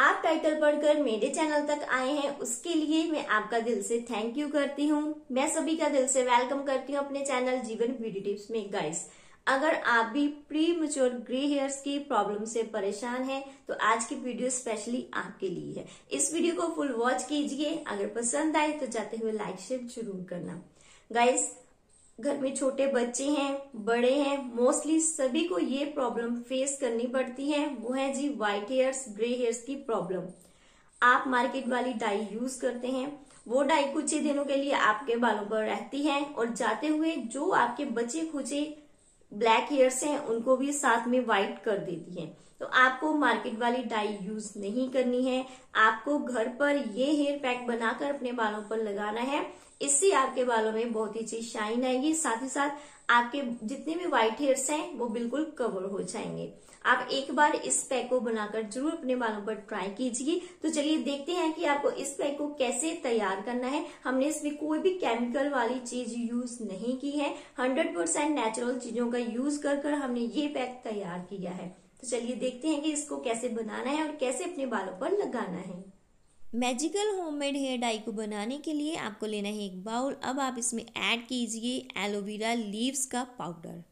आप टाइटल पढ़कर मेरे चैनल तक आए हैं उसके लिए मैं आपका दिल से थैंक यू करती हूँ मैं सभी का दिल से वेलकम करती हूँ अपने चैनल जीवन ब्यूटी टिप्स में गाइस अगर आप भी प्री मच्योर ग्रे हेयर्स की प्रॉब्लम से परेशान हैं तो आज की वीडियो स्पेशली आपके लिए है इस वीडियो को फुल वॉच कीजिए अगर पसंद आए तो जाते हुए लाइक शेयर जरूर करना गाइस घर में छोटे बच्चे हैं बड़े हैं मोस्टली सभी को ये प्रॉब्लम फेस करनी पड़ती है वो है जी व्हाइट हेयर्स ग्रे हेयर्स की प्रॉब्लम आप मार्केट वाली डाई यूज करते हैं वो डाई कुछ ही दिनों के लिए आपके बालों पर रहती है और जाते हुए जो आपके बचे खुचे ब्लैक हेयर्स हैं उनको भी साथ में व्हाइट कर देती है तो आपको मार्केट वाली डाई यूज नहीं करनी है आपको घर पर ये हेयर पैक बनाकर अपने बालों पर लगाना है इससे आपके बालों में बहुत ही अच्छी शाइन आएगी साथ ही साथ आपके जितने भी व्हाइट हेयर्स हैं वो बिल्कुल कवर हो जाएंगे आप एक बार इस पैक को बनाकर जरूर अपने बालों पर ट्राई कीजिए तो चलिए देखते हैं कि आपको इस पैक को कैसे तैयार करना है हमने इसमें कोई भी केमिकल वाली चीज यूज नहीं की है 100% नेचुरल चीजों का यूज कर कर हमने ये पैक तैयार किया है तो चलिए देखते हैं कि इसको कैसे बनाना है और कैसे अपने बालों पर लगाना है मैजिकल होममेड हेयर डाई को बनाने के लिए आपको लेना है एक बाउल अब आप इसमें ऐड कीजिए एलोवेरा लीव्स का पाउडर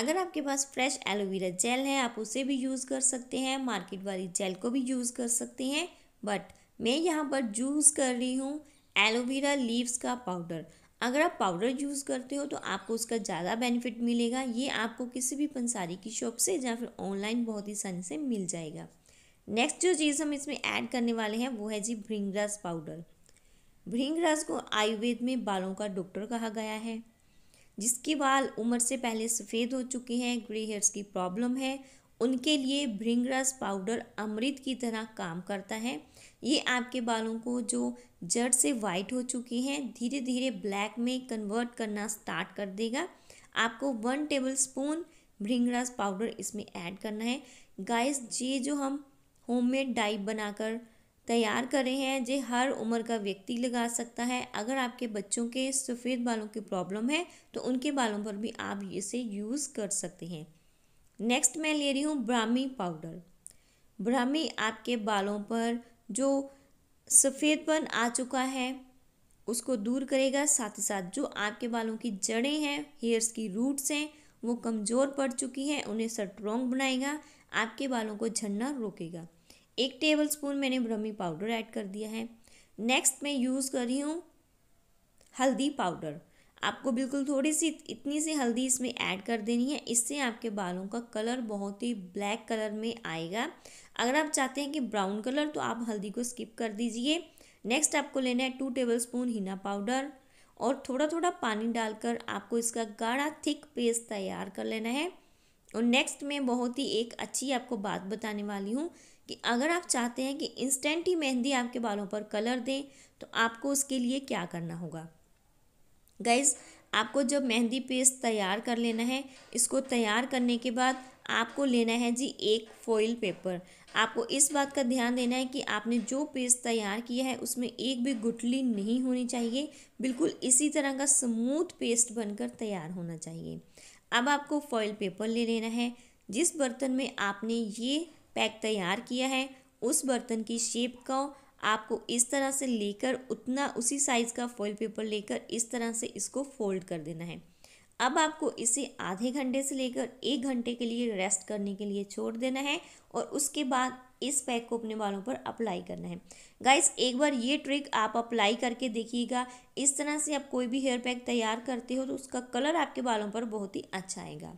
अगर आपके पास फ्रेश एलोवेरा जेल है आप उसे भी यूज़ कर सकते हैं मार्केट वाली जेल को भी यूज़ कर सकते हैं बट मैं यहाँ पर जूस कर रही हूँ एलोवेरा लीव्स का पाउडर अगर आप पाउडर यूज़ करते हो तो आपको उसका ज़्यादा बेनिफिट मिलेगा ये आपको किसी भी पंसारी की शॉप से या फिर ऑनलाइन बहुत ही आसानी से मिल जाएगा नेक्स्ट जो चीज़ हम इसमें ऐड करने वाले हैं वो है जी भृंगरस पाउडर भृंगरस को आयुर्वेद में बालों का डॉक्टर कहा गया है जिसके बाल उम्र से पहले सफ़ेद हो चुके हैं ग्रे हेयर्स की प्रॉब्लम है उनके लिए भृंगरस पाउडर अमृत की तरह काम करता है ये आपके बालों को जो जड़ से वाइट हो चुके हैं धीरे धीरे ब्लैक में कन्वर्ट करना स्टार्ट कर देगा आपको वन टेबल स्पून भृंगरस पाउडर इसमें ऐड करना है गाइस ये जो हम होममेड डाई बनाकर तैयार करे हैं जो हर उम्र का व्यक्ति लगा सकता है अगर आपके बच्चों के सफ़ेद बालों की प्रॉब्लम है तो उनके बालों पर भी आप इसे यूज़ कर सकते हैं नेक्स्ट मैं ले रही हूँ ब्राह्मी पाउडर ब्राह्मी आपके बालों पर जो सफ़ेदपन आ चुका है उसको दूर करेगा साथ ही साथ जो आपके बालों की जड़ें हैं हेयर्स की रूट्स हैं वो कमज़ोर पड़ चुकी हैं उन्हें स्ट्रॉन्ग बनाएगा आपके बालों को झड़ना रोकेगा एक टेबल स्पून मैंने ब्रह्मी पाउडर ऐड कर दिया है नेक्स्ट मैं यूज़ कर रही हूँ हल्दी पाउडर आपको बिल्कुल थोड़ी सी इतनी सी हल्दी इसमें ऐड कर देनी है इससे आपके बालों का कलर बहुत ही ब्लैक कलर में आएगा अगर आप चाहते हैं कि ब्राउन कलर तो आप हल्दी को स्किप कर दीजिए नेक्स्ट आपको लेना है two tablespoon henna powder और थोड़ा थोड़ा पानी डालकर आपको इसका गाढ़ा थिक पेस्ट तैयार कर लेना है और नेक्स्ट में बहुत ही एक अच्छी आपको बात बताने वाली हूँ कि अगर आप चाहते हैं कि इंस्टेंट ही मेहंदी आपके बालों पर कलर दें तो आपको उसके लिए क्या करना होगा गाइज़ आपको जब मेहंदी पेस्ट तैयार कर लेना है इसको तैयार करने के बाद आपको लेना है जी एक फॉइल पेपर आपको इस बात का ध्यान देना है कि आपने जो पेस्ट तैयार किया है उसमें एक भी गुटली नहीं होनी चाहिए बिल्कुल इसी तरह का स्मूथ पेस्ट बनकर तैयार होना चाहिए अब आपको फॉइल पेपर ले लेना है जिस बर्तन में आपने ये पैक तैयार किया है उस बर्तन की शेप का आपको इस तरह से लेकर उतना उसी साइज़ का फॉइल पेपर लेकर इस तरह से इसको फोल्ड कर देना है अब आपको इसे आधे घंटे से लेकर एक घंटे के लिए रेस्ट करने के लिए छोड़ देना है और उसके बाद इस पैक को अपने बालों पर अप्लाई करना है गाइस एक बार ये ट्रिक आप अप्लाई करके देखिएगा इस तरह से आप कोई भी हेयर पैक तैयार करते हो तो उसका कलर आपके बालों पर बहुत ही अच्छा आएगा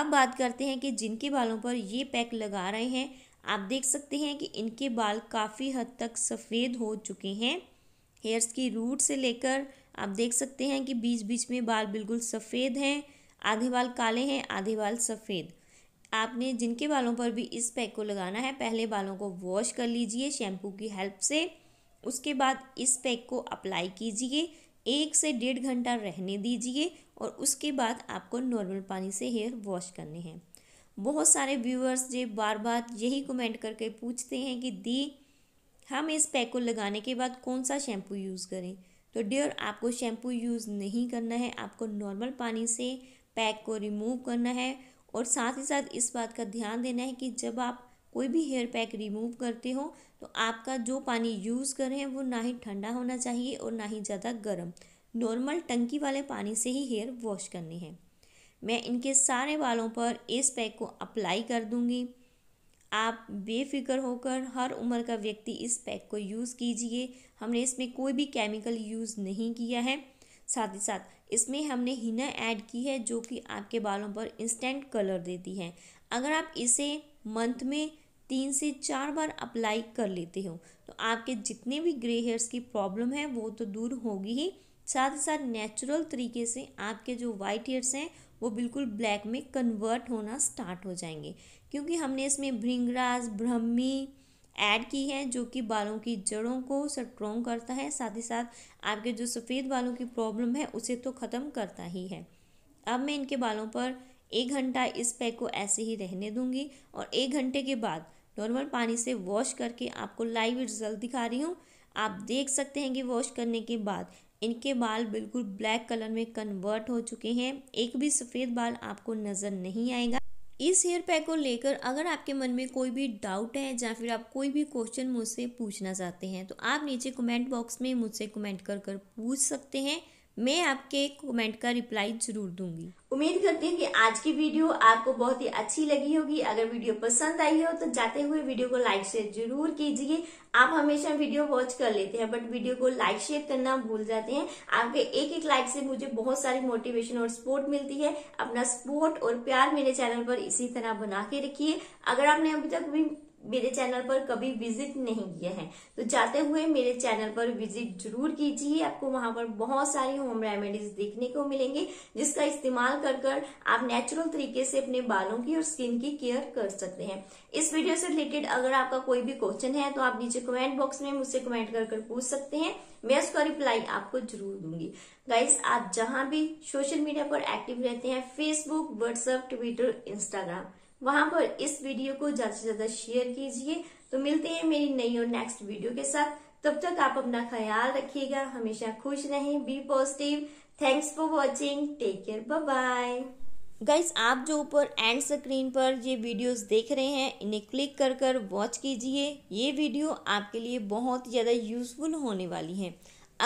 अब बात करते हैं कि जिनके बालों पर ये पैक लगा रहे हैं आप देख सकते हैं कि इनके बाल काफ़ी हद तक सफ़ेद हो चुके हैं हेयर्स की रूट से लेकर आप देख सकते हैं कि बीच बीच में बाल बिल्कुल सफ़ेद हैं आधे बाल काले हैं आधे बाल सफ़ेद आपने जिनके बालों पर भी इस पैक को लगाना है पहले बालों को वॉश कर लीजिए शैम्पू की हेल्प से उसके बाद इस पैक को अप्लाई कीजिए एक से डेढ़ घंटा रहने दीजिए और उसके बाद आपको नॉर्मल पानी से हेयर वॉश करने हैं बहुत सारे व्यूअर्स जो बार बार यही कमेंट करके पूछते हैं कि दी हम इस पैक को लगाने के बाद कौन सा शैम्पू यूज़ करें तो डियर आपको शैम्पू यूज़ नहीं करना है आपको नॉर्मल पानी से पैक को रिमूव करना है और साथ ही साथ इस बात का ध्यान देना है कि जब आप कोई भी हेयर पैक रिमूव करते हो तो आपका जो पानी यूज़ कर रहे हैं वो ना ही ठंडा होना चाहिए और ना ही ज़्यादा गर्म नॉर्मल टंकी वाले पानी से ही हेयर वॉश करने हैं मैं इनके सारे बालों पर इस पैक को अप्लाई कर दूंगी आप बेफिक्र होकर हर उम्र का व्यक्ति इस पैक को यूज़ कीजिए हमने इसमें कोई भी केमिकल यूज़ नहीं किया है साथ ही साथ इसमें हमने हिना ऐड की है जो कि आपके बालों पर इंस्टेंट कलर देती है अगर आप इसे मंथ में तीन से चार बार अप्लाई कर लेते हो तो आपके जितने भी ग्रे हेयर्स की प्रॉब्लम है वो तो दूर होगी ही साथ ही साथ नेचुरल तरीके से आपके जो वाइट हेयर्स हैं वो बिल्कुल ब्लैक में कन्वर्ट होना स्टार्ट हो जाएंगे क्योंकि हमने इसमें भृंगराज ब्रह्मी ऐड की है जो कि बालों की जड़ों को स्ट्रोंग करता है साथ ही साथ आपके जो सफ़ेद बालों की प्रॉब्लम है उसे तो ख़त्म करता ही है अब मैं इनके बालों पर एक घंटा इस पैक को ऐसे ही रहने दूंगी और एक घंटे के बाद नॉर्मल पानी से वॉश करके आपको लाइव रिजल्ट दिखा रही हूँ आप देख सकते हैं कि वॉश करने के बाद इनके बाल बिल्कुल ब्लैक कलर में कन्वर्ट हो चुके हैं एक भी सफ़ेद बाल आपको नज़र नहीं आएगा इस हेयर पैक को लेकर अगर आपके मन में कोई भी डाउट है या फिर आप कोई भी क्वेश्चन मुझसे पूछना चाहते हैं तो आप नीचे कमेंट बॉक्स में मुझसे कमेंट कर कर पूछ सकते हैं मैं आपके कमेंट का रिप्लाई ज़रूर दूंगी उम्मीद करती हूँ कि आज की वीडियो आपको बहुत ही अच्छी लगी होगी अगर वीडियो पसंद आई हो तो जाते हुए वीडियो को लाइक शेयर जरूर कीजिए आप हमेशा वीडियो वॉच कर लेते हैं बट वीडियो को लाइक शेयर करना भूल जाते हैं आपके एक एक लाइक से मुझे बहुत सारी मोटिवेशन और सपोर्ट मिलती है अपना सपोर्ट और प्यार मेरे चैनल पर इसी तरह बना के रखिए अगर आपने अभी तक भी मेरे चैनल पर कभी विजिट नहीं किया है तो जाते हुए मेरे चैनल पर विजिट जरूर कीजिए आपको वहां पर बहुत सारी होम रेमेडीज देखने को मिलेंगे जिसका इस्तेमाल कर कर आप नेचुरल तरीके से अपने बालों की और स्किन की केयर कर सकते हैं इस वीडियो से रिलेटेड अगर आपका कोई भी क्वेश्चन है तो आप नीचे कमेंट बॉक्स में मुझसे कमेंट कर कर पूछ सकते हैं मैं उसका रिप्लाई आपको जरूर दूंगी गाइस आप जहां भी सोशल मीडिया पर एक्टिव रहते हैं फेसबुक व्हाट्सएप ट्विटर इंस्टाग्राम वहां पर इस वीडियो को ज्यादा से ज्यादा शेयर कीजिए तो मिलते हैं मेरी नई और नेक्स्ट वीडियो के साथ तब तक आप अपना ख्याल रखिएगा हमेशा खुश रहें be positive thanks for watching take care bye bye guys आप जो ऊपर एंड स्क्रीन पर ये वीडियोस देख रहे हैं इन्हें क्लिक कर कर वॉच कीजिए ये वीडियो आपके लिए बहुत ज़्यादा यूज़फुल होने वाली है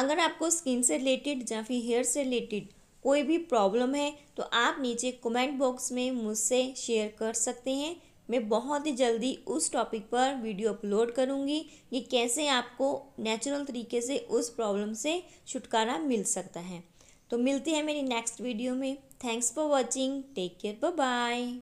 अगर आपको स्किन से रिलेटेड या फिर हेयर से रिलेटेड कोई भी प्रॉब्लम है तो आप नीचे कमेंट बॉक्स में मुझसे शेयर कर सकते हैं मैं बहुत ही जल्दी उस टॉपिक पर वीडियो अपलोड करूंगी कि कैसे आपको नेचुरल तरीके से उस प्रॉब्लम से छुटकारा मिल सकता है तो मिलते हैं मेरी नेक्स्ट वीडियो में thanks for watching take care bye